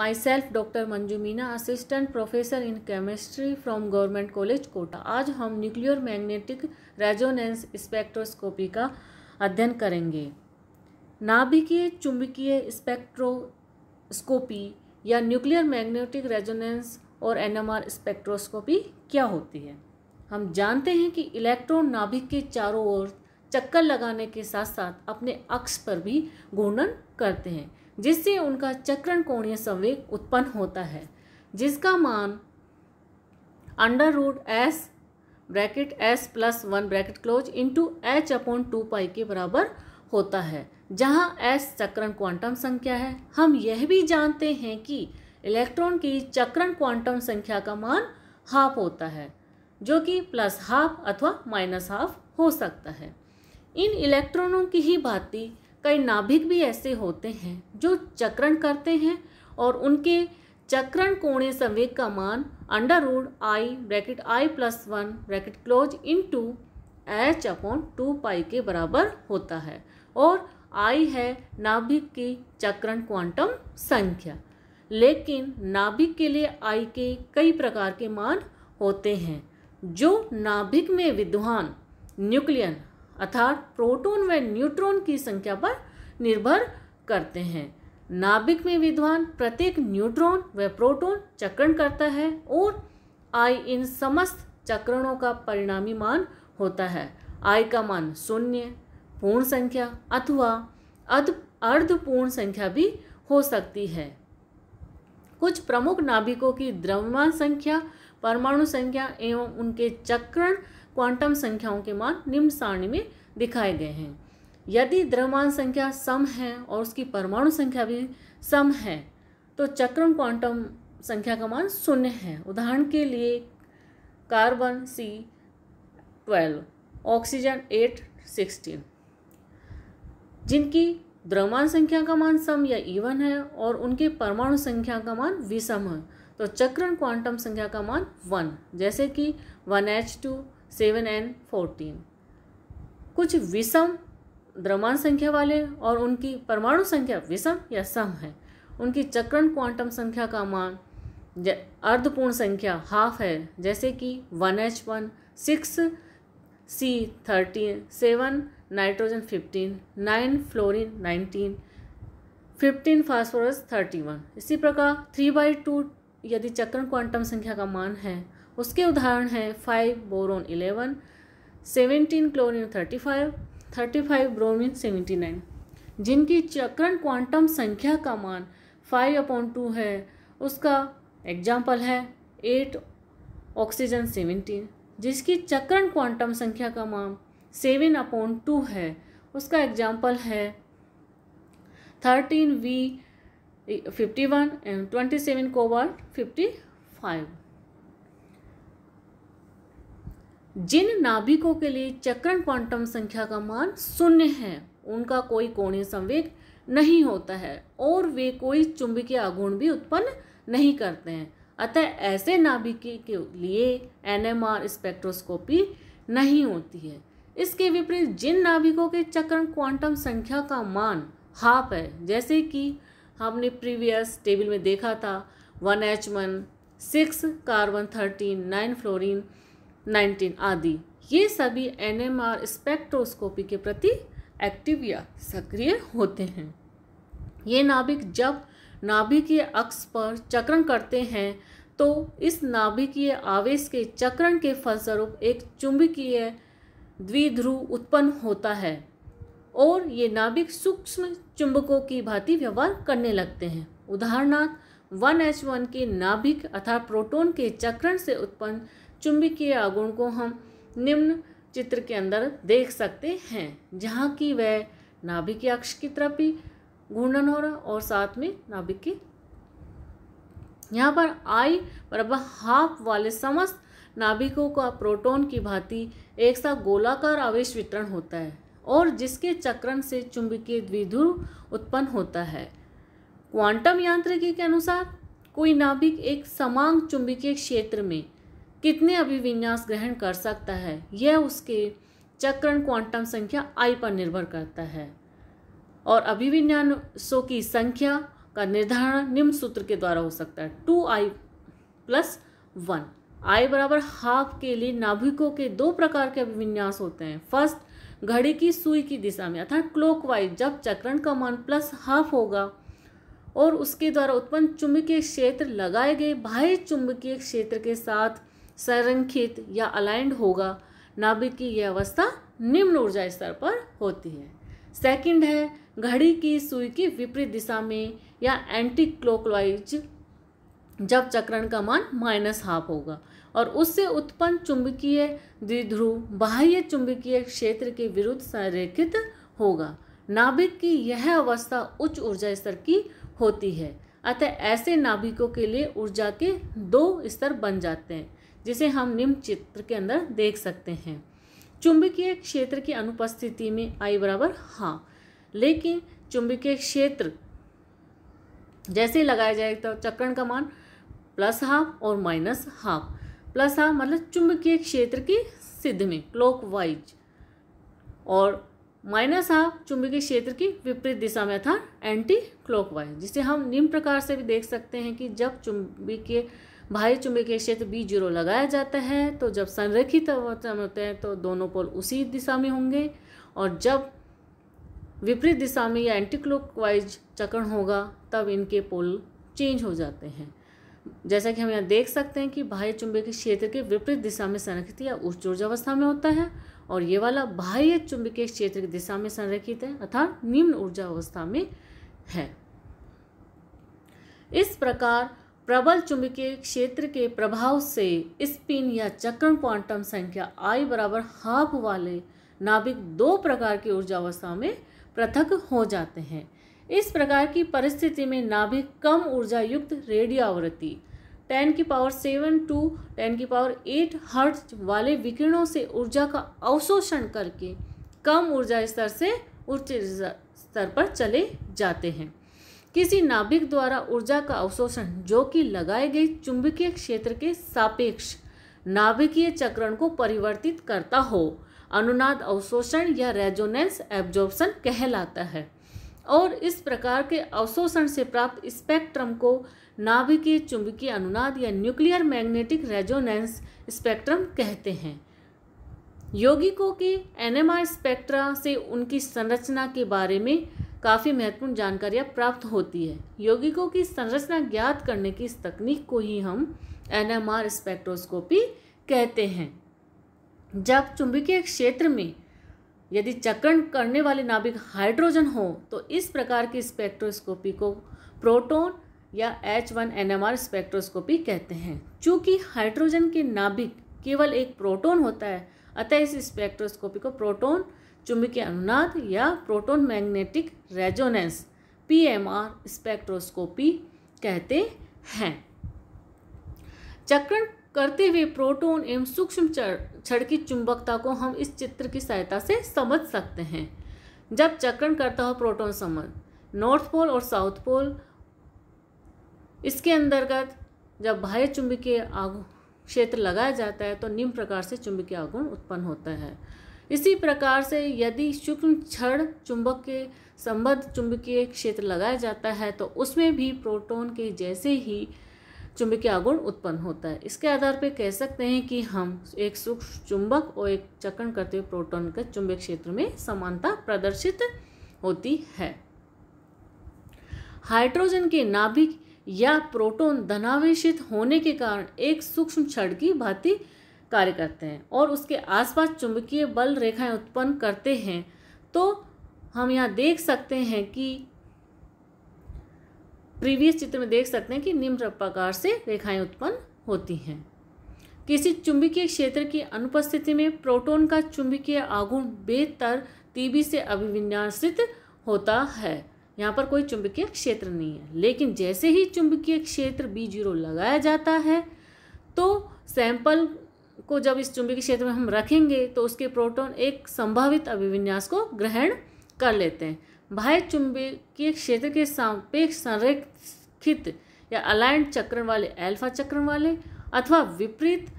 self doctor Manju Meena assistant professor in chemistry from government college Kota आज हम nuclear magnetic resonance spectroscopy का अध्ययन करेंगे नाभिकीय चुंबकीय स्पेक्ट्रोस्कोपी या न्यूक्लियर मैग्नेटिक रेजोनेंस और एनएमआर स्पेक्ट्रोस्कोपी क्या होती है हम जानते हैं कि इलेक्ट्रॉन नाभिक के चारों ओर चक्कर लगाने के साथ साथ अपने अक्ष पर भी घूर्णन करते हैं जिससे उनका चक्रण कोणीय संवेग उत्पन्न होता है जिसका मान under root S bracket S plus one bracket close into H upon two pi के बराबर होता है जहां एस चक्रण क्वांटम संख्या है हम यह भी जानते हैं कि इलेक्ट्रॉन की चक्रण क्वांटम संख्या का मान हाफ होता है जो कि प्लस हाफ अथवा माइनस हाफ हो सकता है इन इलेक्ट्रॉनों की ही भांति कई नाभिक भी ऐसे होते हैं जो चक्रण करते हैं और उनके चक्रण कोणे संवेग का मान under root I bracket I plus one bracket close into H upon two pi के बराबर होता है और आई है नाभिक की चक्रण क्वांटम संख्या लेकिन नाभिक के लिए आई के कई प्रकार के मान होते हैं जो नाभिक में विद्वान न्यूक्लियन अर्थात प्रोटॉन व न्यूट्रॉन की संख्या पर निर्भर करते हैं नाभिक में विद्वान प्रत्येक न्यूट्रॉन व प्रोटॉन चक्रण करता है और आई इन समस्त चक्रणों का परिणामी मान होता है आई का मान शून्य पूर्ण संख्या अथवा अर्ध अर्धपूर्ण संख्या भी हो सकती है कुछ प्रमुख नाभिकों की द्रव्यमान संख्या परमाणु संख्या एवं उनके चक्रण क्वांटम संख्याओं के मान निम्न सारणी में दिखाए गए हैं यदि द्रव्यमान संख्या सम है और उसकी परमाणु संख्या भी सम है तो चक्रम क्वांटम संख्या का मान शून्य है उदाहरण के लिए carbon C twelve oxygen eight sixteen जिनकी द्रव्यमान संख्या का मान सम या इवन है और उनके परमाणु संख्या का मान विषम है तो चक्रण क्वांटम संख्या का मान वन जैसे कि one H two seven and fourteen कुछ विषम द्रव्यमान संख्या वाले और उनकी परमाणु संख्या विषम या सम है उनकी चक्रण क्वांटम संख्या का मान अर्धपूर्ण संख्या हाफ है जैसे कि one H one six C thirteen seven nitrogen fifteen nine fluorine nineteen fifteen phosphorus thirty one इसी प्रकार थ्री बाई टू यदि चक्रण क्वांटम संख्या का मान है उसके उदाहरण हैं five boron eleven seventeen chlorine thirty five thirty five bromine seventy nine जिनकी चक्रण क्वांटम संख्या का मान फाइव अपॉन टू है उसका एग्जाम्पल है एट ऑक्सीजन सेवेंटीन जिसकी चक्रण क्वांटम संख्या का मान सेवन अपॉन टू है उसका एग्जाम्पल है thirteen V fifty one and twenty seven cobalt fifty five जिन नाभिकों के लिए चक्रण क्वांटम संख्या का मान शून्य है उनका कोई कोणीय संवेग नहीं होता है और वे कोई चुंबकीय आगुण भी उत्पन्न नहीं करते हैं अतः ऐसे नाभिक के लिए एनएमआर स्पेक्ट्रोस्कोपी नहीं होती है इसके विपरीत जिन नाभिकों के चक्रण क्वांटम संख्या का मान हाफ है जैसे कि हमने प्रीवियस टेबल में देखा था one H one six carbon thirteen nine fluorine nineteen आदि ये सभी एनएमआर स्पेक्ट्रोस्कोपी के प्रति एक्टिव या सक्रिय होते हैं ये नाभिक जब नाभिकीय अक्ष पर चक्रण करते हैं तो इस नाभिकीय आवेश के चक्रण के फलस्वरूप एक चुंबकीय द्विध्रुव उत्पन्न होता है और ये नाभिक सूक्ष्म चुंबकों की भांति व्यवहार करने लगते हैं उदाहरणार्थ वन के नाभिक अर्थात प्रोटॉन के चक्रण से उत्पन्न चुंबकीय आगुण को हम निम्न चित्र के अंदर देख सकते हैं जहाँ की वह नाभिक अक्ष की तरफ भी घूर्णन हो रहा और साथ में नाभिक की यहाँ पर आई बराबर हाफ वाले समस्त नाभिकों का प्रोटॉन की भांति एक साथ गोलाकार आवेश वितरण होता है और जिसके चक्रण से चुंबकीय द्विध्रुव उत्पन्न होता है क्वांटम यांत्रिकी के अनुसार कोई नाभिक एक समांग चुंबकीय क्षेत्र में कितने अभिविन्यास ग्रहण कर सकता है यह उसके चक्रण क्वांटम संख्या आई पर निर्भर करता है और अभिविन्यासों की संख्या का निर्धारण निम्न सूत्र के द्वारा हो सकता है two I plus one I बराबर हाफ के लिए नाभिकों के दो प्रकार के अभिविन्यास होते हैं फर्स्ट घड़ी की सुई की दिशा में अर्थात क्लोकवाइज जब चक्रण का मान प्लस हाफ होगा और उसके द्वारा उत्पन्न चुंबकीय क्षेत्र लगाए गए बाह्य चुंबकीय क्षेत्र के साथ संरखित या अलाइंड होगा नाभिक की यह अवस्था निम्न ऊर्जा स्तर पर होती है सेकंड है घड़ी की सुई की विपरीत दिशा में या एंटी क्लोकवाइज जब चक्रण का मान माइनस हाफ होगा और उससे उत्पन्न चुंबकीय द्विध्रुव बाह्य चुंबकीय क्षेत्र के विरुद्ध संरेखित होगा नाभिक की यह अवस्था उच्च ऊर्जा स्तर की होती है अतः ऐसे नाभिकों के लिए ऊर्जा के दो स्तर बन जाते हैं जिसे हम निम्न चित्र के अंदर देख सकते हैं चुंबकीय क्षेत्र की अनुपस्थिति में आई बराबर हाँ लेकिन चुंबकीय क्षेत्र जैसे ही लगाया जाए तो चक्रण का मान प्लस हाफ और माइनस हाफ प्लस हाफ मतलब चुंबकीय क्षेत्र की सिद्ध में क्लॉक वाइज और माइनस हाफ चुंबकीय क्षेत्र की विपरीत दिशा में था एंटी वाइज जिसे हम निम्न प्रकार से भी देख सकते हैं कि जब चुंबकीय बाहरी चुंबकीय क्षेत्र बी जीरो लगाया जाता है तो जब संरेखित होते हैं तो दोनों पोल उसी दिशा में होंगे और जब विपरीत दिशा में या एंटी क्लॉकवाइज चक्रण होगा तब इनके पोल चेंज हो जाते हैं जैसा कि हम यहाँ देख सकते हैं कि बाह्य चुंबकीय क्षेत्र के विपरीत दिशा में संरक्षित या उच्च ऊर्जा अवस्था में होता है और ये वाला बाह्य चुंबकीय क्षेत्र की दिशा में संरक्षित है अर्थात निम्न ऊर्जा अवस्था में है इस प्रकार प्रबल चुंबकीय क्षेत्र के प्रभाव से स्पिन या चक्रण क्वांटम संख्या आई बराबर हाफ वाले नाभिक दो प्रकार की ऊर्जा अवस्था में पृथक हो जाते हैं इस प्रकार की परिस्थिति में नाभिक कम ऊर्जा युक्त रेडियो आवृत्ति टेन की पावर सेवन टू टेन की पावर एट हर्ट वाले विकिरणों से ऊर्जा का अवशोषण करके कम ऊर्जा स्तर से उच्च स्तर पर चले जाते हैं किसी नाभिक द्वारा ऊर्जा का अवशोषण जो कि लगाए गए चुंबकीय क्षेत्र के सापेक्ष नाभिकीय चक्रण को परिवर्तित करता हो अनुनाद अवशोषण या रेजोनेंस एब्जॉर्प्शन कहलाता है और इस प्रकार के अवशोषण से प्राप्त स्पेक्ट्रम को नाभिकीय चुंबकीय अनुनाद या न्यूक्लियर मैग्नेटिक रेजोनेंस स्पेक्ट्रम कहते हैं यौगिकों के एनएमआर स्पेक्ट्रा से उनकी संरचना के बारे में काफ़ी महत्वपूर्ण जानकारियाँ प्राप्त होती है यौगिकों की संरचना ज्ञात करने की इस तकनीक को ही हम एनएमआर स्पेक्ट्रोस्कोपी कहते हैं जब चुंबकीय क्षेत्र में यदि चक्रण करने वाले नाभिक हाइड्रोजन हो तो इस प्रकार की स्पेक्ट्रोस्कोपी को प्रोटोन या H one N M R spectroscopy कहते हैं चूँकि हाइड्रोजन के नाभिक केवल एक प्रोटोन होता है अतः इस स्पेक्ट्रोस्कोपी को प्रोटोन चुंबकीय अनुनाद या proton magnetic resonance PMR spectroscopy कहते हैं चक्रण करते हुए प्रोटोन एवं सूक्ष्म छड़ की चुंबकता को हम इस चित्र की सहायता से समझ सकते हैं जब चक्रण करता हो प्रोटोन संबंध नॉर्थ पोल और साउथ पोल इसके अंतर्गत जब बाह्य चुंबकीय आगु क्षेत्र लगाया जाता है तो निम्न प्रकार से चुंबकीय आगुण उत्पन्न होता है इसी प्रकार से यदि शुक्ल छड़ चुंबक के संबद्ध चुंबकीय क्षेत्र लगाया जाता है तो उसमें भी प्रोटॉन के जैसे ही चुंबकीय आगुण उत्पन्न होता है इसके आधार पर कह सकते हैं कि हम एक सूक्ष्म चुंबक और एक चक्रण करते हुए प्रोटॉन के चुंबक क्षेत्र में समानता प्रदर्शित होती है हाइड्रोजन के नाभिक या प्रोटॉन धनावेशित होने के कारण एक सूक्ष्म छड़ की भांति कार्य करते हैं और उसके आसपास चुंबकीय बल रेखाएं उत्पन्न करते हैं तो हम यहाँ देख सकते हैं कि प्रीवियस चित्र में देख सकते हैं कि निम्न प्रकार से रेखाएं उत्पन्न होती हैं किसी चुंबकीय क्षेत्र की अनुपस्थिति में प्रोटोन का चुंबकीय आगुण बेहतर तीबी से अभिविन्यासित होता है यहाँ पर कोई चुंबकीय क्षेत्र नहीं है लेकिन जैसे ही चुंबकीय क्षेत्र बी जीरो लगाया जाता है तो सैंपल को जब इस चुंबकीय क्षेत्र में हम रखेंगे तो उसके प्रोटॉन एक संभावित अभिविन्यास को ग्रहण कर लेते हैं बाह्य चुंबकीय क्षेत्र के सापेक्ष संरेखित या अलाइंट चक्रण वाले अल्फा चक्रण वाले अथवा विपरीत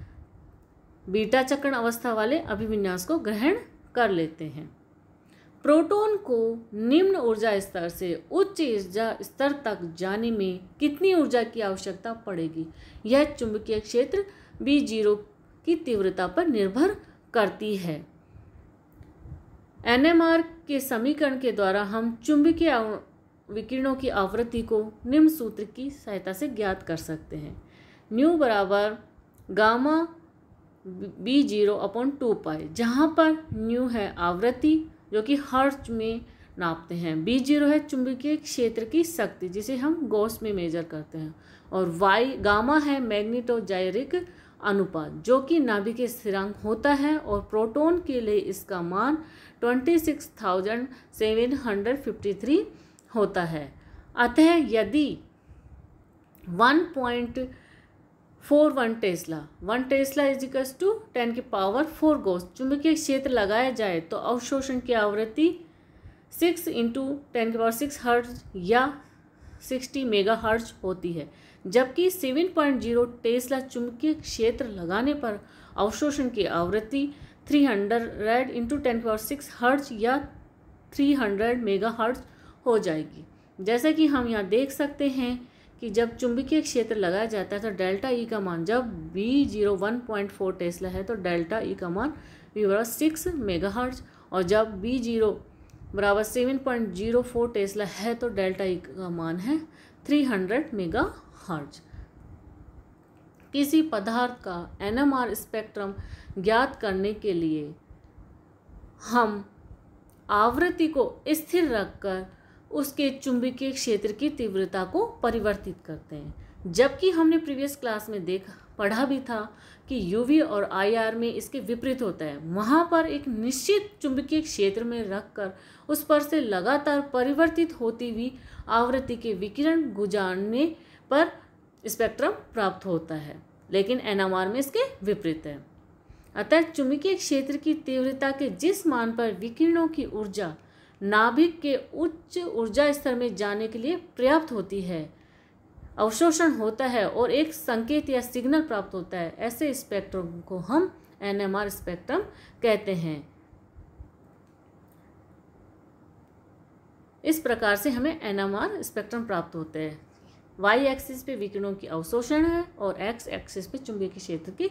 बीटा चक्रण अवस्था वाले अभिविन्यास को ग्रहण कर लेते हैं प्रोटॉन को निम्न ऊर्जा स्तर से उच्च ऊर्जा स्तर तक जाने में कितनी ऊर्जा की आवश्यकता पड़ेगी यह चुंबकीय क्षेत्र बी जीरो की तीव्रता पर निर्भर करती है एनएमआर के समीकरण के द्वारा हम चुंबकीय विकिरणों की आवृत्ति को निम्न सूत्र की सहायता से ज्ञात कर सकते हैं न्यू बराबर gamma B zero upon two pi जहाँ पर न्यू है आवृत्ति जो कि हर्च में नापते हैं बी जीरो है चुंबकीय क्षेत्र की शक्ति जिसे हम गॉस में मेजर करते हैं और वाई गामा है मैग्नेटोजायरिक अनुपात जो कि नाभिक स्थिरांक होता है और प्रोटॉन के लिए इसका मान 26,753 होता है अतः यदि 1.41 tesla 1 tesla is two ten की पावर फोर गोस चुंबकीय क्षेत्र लगाया जाए तो अवशोषण की आवृत्ति सिक्स इंटू टेन की पावर सिक्स हर्ज या सिक्सटी मेगा हर्ज होती है जबकि 7.0 टेस्ला चुंबकीय क्षेत्र लगाने पर अवशोषण की आवृत्ति 300 hundred into ten power six hertz या 300 हंड्रेड मेगा हर्ट्ज हो जाएगी जैसा कि हम यहाँ देख सकते हैं कि जब चुंबकीय क्षेत्र लगाया जाता है तो डेल्टा ई e का मान जब B zero one point four tesla है तो डेल्टा ई e का मान वी बराबर सिक्स मेगा हर्ट्ज और जब बी जीरो बराबर seven point zero four tesla है तो डेल्टा ई e का मान है थ्री हंड्रेड मेगा खर्च किसी पदार्थ का एनएमआर स्पेक्ट्रम ज्ञात करने के लिए हम आवृत्ति को स्थिर रखकर उसके चुंबकीय क्षेत्र की तीव्रता को परिवर्तित करते हैं जबकि हमने प्रीवियस क्लास में देख पढ़ा भी था कि यूवी और आईआर में इसके विपरीत होता है वहाँ पर एक निश्चित चुंबकीय क्षेत्र में रखकर उस पर से लगातार परिवर्तित होती हुई आवृत्ति के विकिरण गुजारने पर स्पेक्ट्रम प्राप्त होता है लेकिन एनामॉर में इसके विपरीत है अतः चुंबकीय क्षेत्र की तीव्रता के जिस मान पर विकिरणों की ऊर्जा नाभिक के उच्च ऊर्जा स्तर में जाने के लिए पर्याप्त होती है अवशोषण होता है और एक संकेत या सिग्नल प्राप्त होता है ऐसे स्पेक्ट्रम को हम एनएमआर स्पेक्ट्रम कहते हैं इस प्रकार से हमें एनएमआर स्पेक्ट्रम प्राप्त होते हैं वाई एक्सिस पे विकिरणों की अवशोषण है और एक्स एक्सिस पे चुंबकीय क्षेत्र की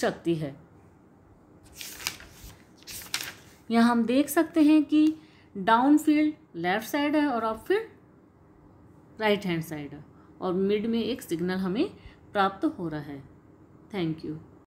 शक्ति है यहाँ हम देख सकते हैं कि डाउन फील्ड लेफ्ट साइड है और अब फिर राइट हैंड साइड है और मिड में एक सिग्नल हमें प्राप्त हो रहा है थैंक यू